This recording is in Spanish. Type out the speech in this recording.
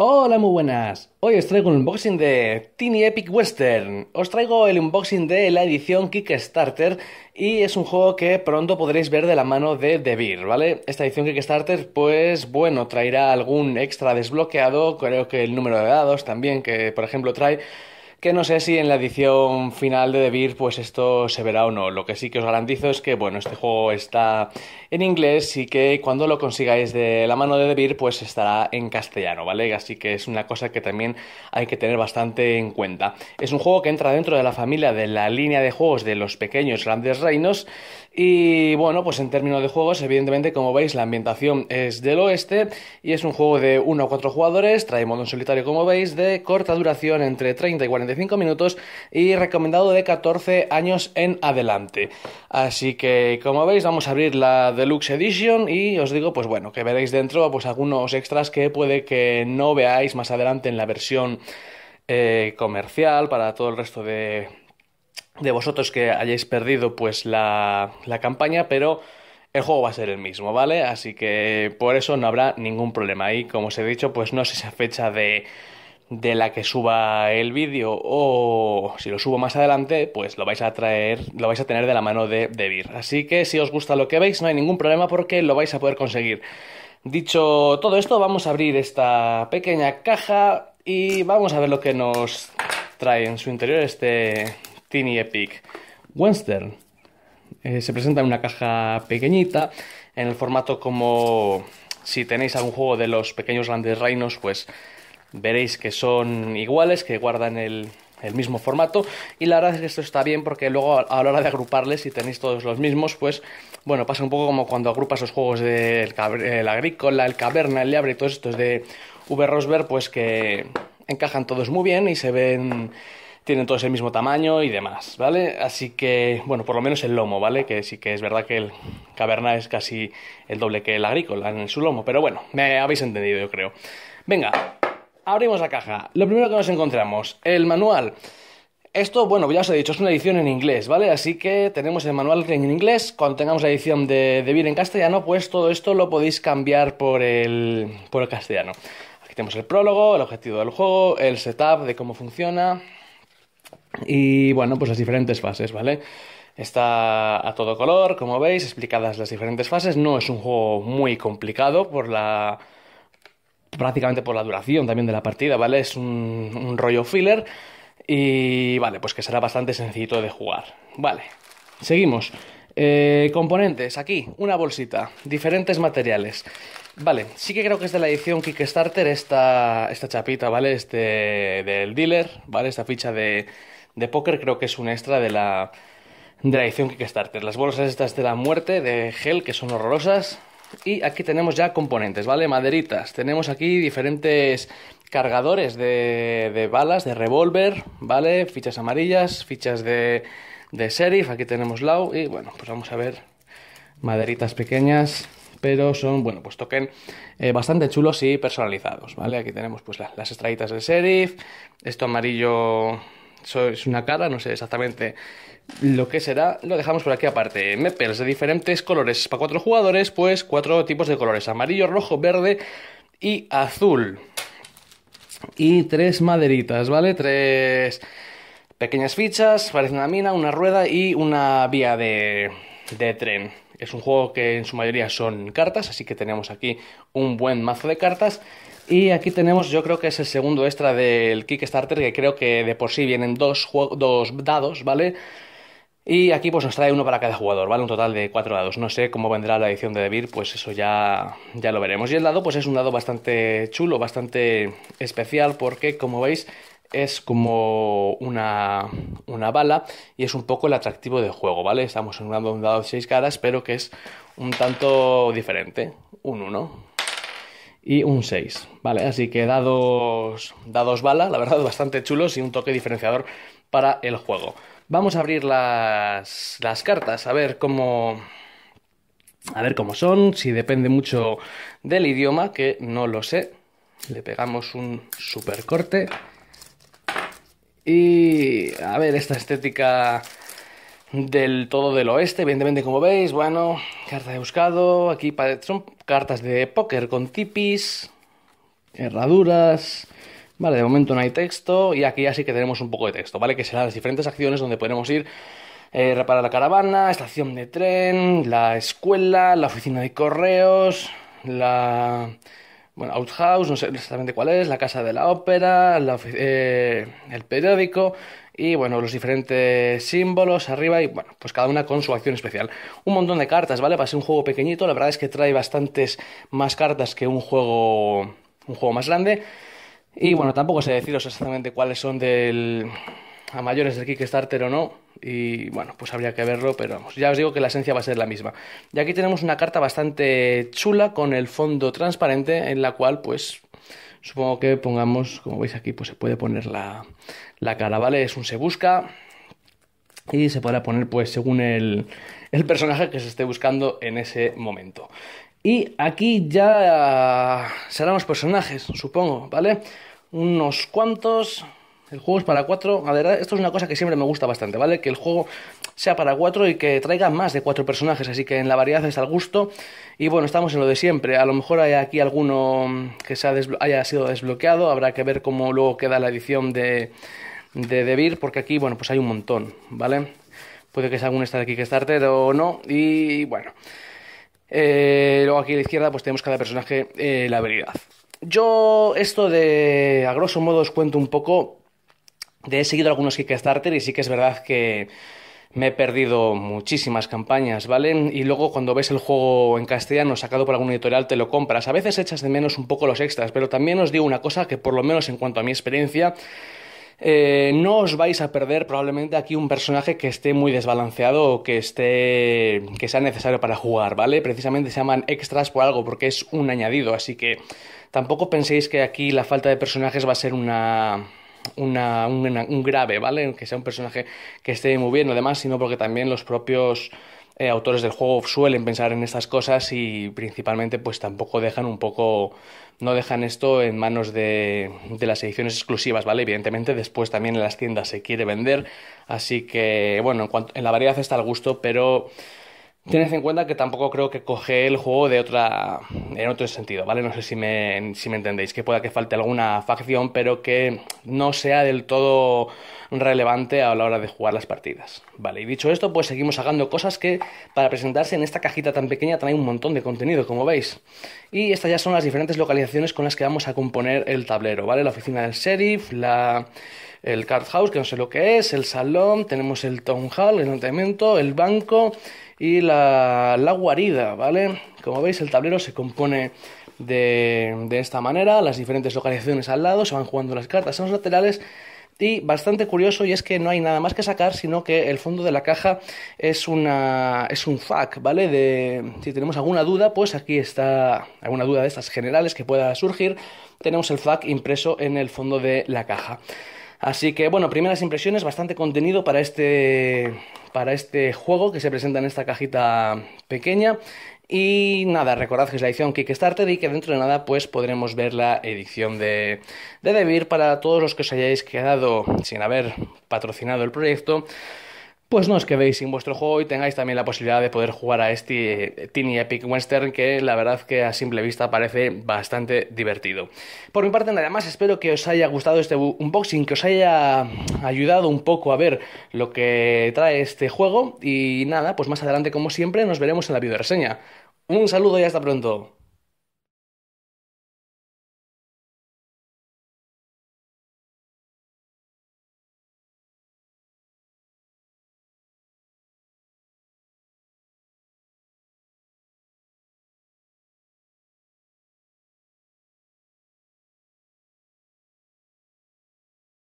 Hola, muy buenas. Hoy os traigo un unboxing de Tiny Epic Western. Os traigo el unboxing de la edición Kickstarter y es un juego que pronto podréis ver de la mano de Devir, ¿vale? Esta edición Kickstarter, pues bueno, traerá algún extra desbloqueado, creo que el número de dados también, que por ejemplo trae que no sé si en la edición final de The pues esto se verá o no. Lo que sí que os garantizo es que, bueno, este juego está en inglés y que cuando lo consigáis de la mano de The pues estará en castellano, ¿vale? Así que es una cosa que también hay que tener bastante en cuenta. Es un juego que entra dentro de la familia de la línea de juegos de los pequeños grandes reinos y bueno, pues en términos de juegos, evidentemente, como veis, la ambientación es del oeste y es un juego de 1 o 4 jugadores, trae modo en solitario, como veis, de corta duración entre 30 y 45 minutos y recomendado de 14 años en adelante. Así que, como veis, vamos a abrir la Deluxe Edition y os digo, pues bueno, que veréis dentro pues algunos extras que puede que no veáis más adelante en la versión eh, comercial para todo el resto de de vosotros que hayáis perdido pues la, campaña, pero el juego va a ser el mismo, ¿vale? Así que por eso no habrá ningún problema. Y como os he dicho, pues no sé esa fecha de, de la que suba el vídeo o si lo subo más adelante, pues lo vais a traer, lo vais a tener de la mano de, de Así que si os gusta lo que veis, no hay ningún problema porque lo vais a poder conseguir. Dicho todo esto, vamos a abrir esta pequeña caja y vamos a ver lo que nos trae en su interior este, Tiny Epic Western. Eh, se presenta en una caja pequeñita, en el formato como si tenéis algún juego de los pequeños grandes reinos, pues veréis que son iguales, que guardan el, mismo formato. Y la verdad es que esto está bien porque luego a la hora de agruparles, si tenéis todos los mismos, pues bueno, pasa un poco como cuando agrupas los juegos del Agrícola, el Caverna, el Liabre y todos estos de V. Rosberg, pues que encajan todos muy bien y se ven tienen todos el mismo tamaño y demás, ¿vale? Así que, bueno, por lo menos el lomo, ¿vale? Que sí que es verdad que el caverna es casi el doble que el agrícola en su lomo, pero bueno, me habéis entendido, yo creo. Venga, abrimos la caja. Lo primero que nos encontramos, el manual. Esto, bueno, ya os he dicho, es una edición en inglés, ¿vale? Así que tenemos el manual en inglés. Cuando tengamos la edición de, de en castellano, pues todo esto lo podéis cambiar por el, por el castellano. Aquí tenemos el prólogo, el objetivo del juego, el setup de cómo funciona, y bueno, pues las diferentes fases, ¿vale? Está a todo color, como veis, explicadas las diferentes fases. No es un juego muy complicado por la. prácticamente por la duración también de la partida, ¿vale? Es un, rollo filler. Y vale, pues que será bastante sencillo de jugar. Vale, seguimos. Eh, componentes, aquí, una bolsita, diferentes materiales. Vale, sí que creo que es de la edición Kickstarter esta, esta chapita, ¿vale? Este del dealer, ¿vale? Esta ficha de, de póker creo que es un extra de la, edición Kickstarter. Las bolsas estas de la muerte, de gel, que son horrorosas. Y aquí tenemos ya componentes, ¿vale? Maderitas. Tenemos aquí diferentes cargadores de, de balas, de revólver, ¿vale? Fichas amarillas, fichas de, sheriff. Aquí tenemos Lau. Y bueno, pues vamos a ver. Maderitas pequeñas, pero son, bueno, pues toquen eh, bastante chulos y personalizados, ¿vale? Aquí tenemos pues las estrellitas de sheriff, esto amarillo eso es una cara, no sé exactamente lo que será, lo dejamos por aquí aparte. Meppels de diferentes colores. Para cuatro jugadores, pues cuatro tipos de colores. Amarillo, rojo, verde y azul. Y tres maderitas, ¿vale? Tres pequeñas fichas, parece una mina, una rueda y una vía de, de tren. Es un juego que en su mayoría son cartas, así que tenemos aquí un buen mazo de cartas. Y aquí tenemos, yo creo que es el segundo extra del Kickstarter, que creo que de por sí vienen dos, dos dados, ¿vale? Y aquí pues nos trae uno para cada jugador, ¿vale? Un total de cuatro dados. No sé cómo vendrá la edición de Devir, pues eso ya, ya lo veremos. Y el dado pues es un dado bastante chulo, bastante especial, porque como veis es como una, una, bala y es un poco el atractivo del juego, ¿vale? Estamos en un dado de 6 caras, pero que es un tanto diferente, un 1 y un 6, ¿vale? Así que dados, dados bala, la verdad, bastante chulos y un toque diferenciador para el juego. Vamos a abrir las, las cartas, a ver cómo... A ver cómo son, si depende mucho del idioma, que no lo sé. Le pegamos un super corte. Y a ver, esta estética del todo del oeste, evidentemente como veis, bueno, carta de buscado, aquí son cartas de póker con tipis, herraduras, vale, de momento no hay texto y aquí ya sí que tenemos un poco de texto, vale, que serán las diferentes acciones donde podremos ir, eh, reparar la caravana, estación de tren, la escuela, la oficina de correos, la bueno, Outhouse, no sé exactamente cuál es, la Casa de la Ópera, eh, el periódico y bueno, los diferentes símbolos arriba y bueno, pues cada una con su acción especial. Un montón de cartas, ¿vale? Para ser un juego pequeñito, la verdad es que trae bastantes más cartas que un juego un juego más grande. Y bueno, tampoco sé deciros exactamente cuáles son del a mayores el Kickstarter o no. Y bueno, pues habría que verlo, pero vamos, ya os digo que la esencia va a ser la misma. Y aquí tenemos una carta bastante chula con el fondo transparente en la cual pues supongo que pongamos, como veis aquí, pues se puede poner la, la cara, ¿vale? Es un se busca y se podrá poner pues según el, el personaje que se esté buscando en ese momento. Y aquí ya serán los personajes, supongo, ¿vale? Unos cuantos, el juego es para cuatro. La verdad, esto es una cosa que siempre me gusta bastante, ¿vale? Que el juego sea para cuatro y que traiga más de cuatro personajes. Así que en la variedad es al gusto. Y bueno, estamos en lo de siempre. A lo mejor hay aquí alguno que se haya sido desbloqueado. Habrá que ver cómo luego queda la edición de, de porque aquí, bueno, pues hay un montón, ¿vale? Puede que sea algún estar aquí que starter o no. Y bueno. Eh, luego aquí a la izquierda, pues tenemos cada personaje eh, la habilidad. Yo, esto de a grosso modo os cuento un poco he seguido algunos Kickstarter y sí que es verdad que me he perdido muchísimas campañas, ¿vale? Y luego cuando ves el juego en castellano sacado por algún editorial te lo compras. A veces echas de menos un poco los extras, pero también os digo una cosa que por lo menos en cuanto a mi experiencia, eh, no os vais a perder probablemente aquí un personaje que esté muy desbalanceado o que esté que sea necesario para jugar, ¿vale? Precisamente se llaman extras por algo porque es un añadido, así que tampoco penséis que aquí la falta de personajes va a ser una un grave, ¿vale? Que sea un personaje que esté muy bien, además, sino porque también los propios eh, autores del juego suelen pensar en estas cosas y principalmente pues tampoco dejan un poco no dejan esto en manos de, las ediciones exclusivas, ¿vale? Evidentemente después también en las tiendas se quiere vender, así que bueno, en, en la variedad está al gusto, pero tienes en cuenta que tampoco creo que coge el juego de otra, en otro sentido, ¿vale? No sé si me, si me entendéis, que pueda que falte alguna facción, pero que no sea del todo relevante a la hora de jugar las partidas, ¿vale? Y dicho esto, pues seguimos sacando cosas que para presentarse en esta cajita tan pequeña trae un montón de contenido, como veis. Y estas ya son las diferentes localizaciones con las que vamos a componer el tablero, ¿vale? La oficina del sheriff, la el card house, que no sé lo que es, el salón, tenemos el town hall, el ayuntamiento, el banco y la, guarida, ¿vale? Como veis, el tablero se compone de, esta manera, las diferentes localizaciones al lado, se van jugando las cartas en los laterales. Y bastante curioso, y es que no hay nada más que sacar, sino que el fondo de la caja es una. es un FAQ, ¿vale? Si tenemos alguna duda, pues aquí está. alguna duda de estas generales que pueda surgir. Tenemos el fac impreso en el fondo de la caja. Así que bueno, primeras impresiones, bastante contenido para este, para este juego que se presenta en esta cajita pequeña. Y nada, recordad que es la edición Kickstarter y que dentro de nada pues podremos ver la edición de, de Debir para todos los que os hayáis quedado sin haber patrocinado el proyecto pues no os quedéis sin vuestro juego y tengáis también la posibilidad de poder jugar a este eh, Tiny Epic Western que la verdad que a simple vista parece bastante divertido. Por mi parte nada más, espero que os haya gustado este unboxing, que os haya ayudado un poco a ver lo que trae este juego y nada, pues más adelante como siempre nos veremos en la reseña. Un saludo y hasta pronto.